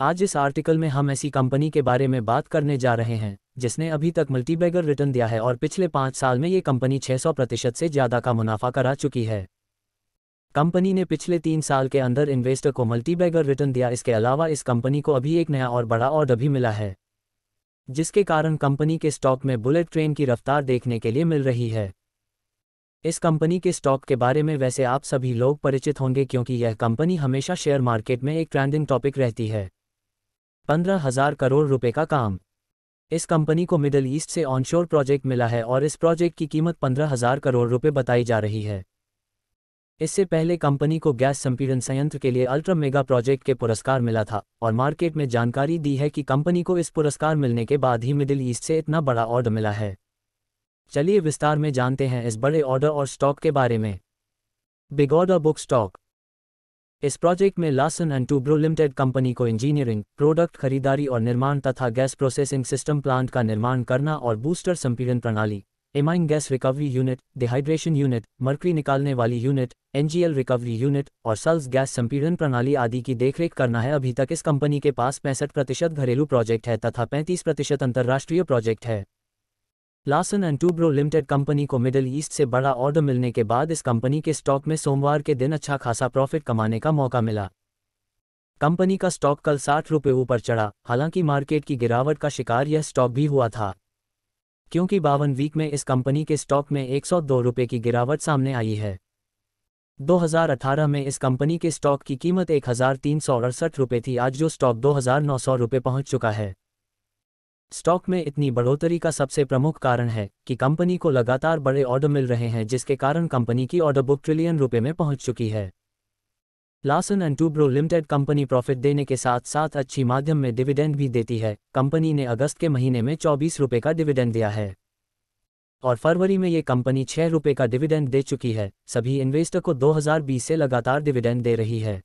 आज इस आर्टिकल में हम ऐसी कंपनी के बारे में बात करने जा रहे हैं जिसने अभी तक मल्टीबैगर रिटर्न दिया है और पिछले पाँच साल में ये कंपनी 600 प्रतिशत से ज़्यादा का मुनाफा करा चुकी है कंपनी ने पिछले तीन साल के अंदर इन्वेस्टर को मल्टीबैगर रिटर्न दिया इसके अलावा इस कंपनी को अभी एक नया और बड़ा ऑर्डर भी मिला है जिसके कारण कंपनी के स्टॉक में बुलेट ट्रेन की रफ्तार देखने के लिए मिल रही है इस कंपनी के स्टॉक के बारे में वैसे आप सभी लोग परिचित होंगे क्योंकि यह कंपनी हमेशा शेयर मार्केट में एक ट्रेंडिंग टॉपिक रहती है पंद्रह हजार करोड़ रुपए का काम इस कंपनी को मिडल ईस्ट से ऑनशोर प्रोजेक्ट मिला है और इस प्रोजेक्ट की कीमत पंद्रह हजार करोड़ रुपए बताई जा रही है इससे पहले कंपनी को गैस संपीड़न संयंत्र के लिए अल्ट्रा मेगा प्रोजेक्ट के पुरस्कार मिला था और मार्केट में जानकारी दी है कि कंपनी को इस पुरस्कार मिलने के बाद ही मिडिल ईस्ट से इतना बड़ा ऑर्डर मिला है चलिए विस्तार में जानते हैं इस बड़े ऑर्डर और स्टॉक के बारे में बिग ऑर्डर बुक स्टॉक इस प्रोजेक्ट में Larsen and Toubro limited company को इंजीनियरिंग प्रोडक्ट खरीदारी और निर्माण तथा गैस प्रोसेसिंग सिस्टम प्लांट का निर्माण करना और बूस्टर संपीड़न प्रणाली amine gas recovery unit dehydration unit mercury निकालने वाली यूनिट एनजीएल रिकवरी यूनिट और सल्स गैस संपीड़न प्रणाली आदि की देखरेख करना है अभी तक इस कंपनी के पास पैंसठ प्रतिशत घरेलू प्रोजेक्ट है तथा पैंतीस प्रतिशत अंतर्राष्ट्रीय प्रोजेक्ट है Larsen and Toubro limited company को मिडिल ईस्ट से बड़ा ऑर्डर मिलने के बाद इस कंपनी के स्टॉक में सोमवार के दिन अच्छा खासा प्रॉफिट कमाने का मौका मिला कंपनी का स्टॉक कल साठ रुपये ऊपर चढ़ा हालांकि मार्केट की गिरावट का शिकार यह स्टॉक भी हुआ था क्योंकि बावन वीक में इस कंपनी के स्टॉक में एक सौ की गिरावट सामने आई है 2018 में इस कंपनी के स्टॉक की कीमत एक रुपए थी आज जो स्टॉक दो रुपए पहुंच चुका है स्टॉक में इतनी बढ़ोतरी का सबसे प्रमुख कारण है कि कंपनी को लगातार बड़े ऑर्डर मिल रहे हैं जिसके कारण कंपनी की ऑर्डर बुक ट्रिलियन रुपए में पहुंच चुकी है Larsen and Toubro limited company profit देने के साथ साथ अच्छी माध्यम में डिविडेंड भी देती है कंपनी ने अगस्त के महीने में चौबीस रुपये का डिविडेंड दिया है और फरवरी में ये कंपनी छह रुपये का डिविडेंड दे चुकी है सभी इन्वेस्टर को 2020 से लगातार डिविडेंड दे रही है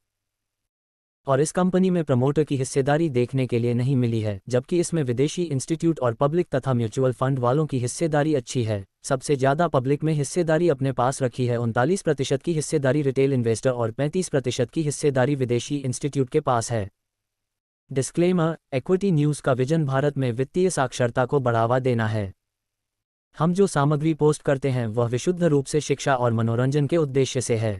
और इस कंपनी में प्रमोटर की हिस्सेदारी देखने के लिए नहीं मिली है जबकि इसमें विदेशी इंस्टीट्यूट और पब्लिक तथा म्यूचुअल फंड वालों की हिस्सेदारी अच्छी है सबसे ज्यादा पब्लिक में हिस्सेदारी अपने पास रखी है उनतालीस प्रतिशत की हिस्सेदारी रिटेल इन्वेस्टर और पैंतीस प्रतिशत की हिस्सेदारी विदेशी इंस्टीट्यूट के पास है डिस्क्लेमर एक्विटी न्यूज का विजन भारत में वित्तीय साक्षरता को बढ़ावा देना है हम जो सामग्री पोस्ट करते हैं वह विशुद्ध रूप से शिक्षा और मनोरंजन के उद्देश्य से है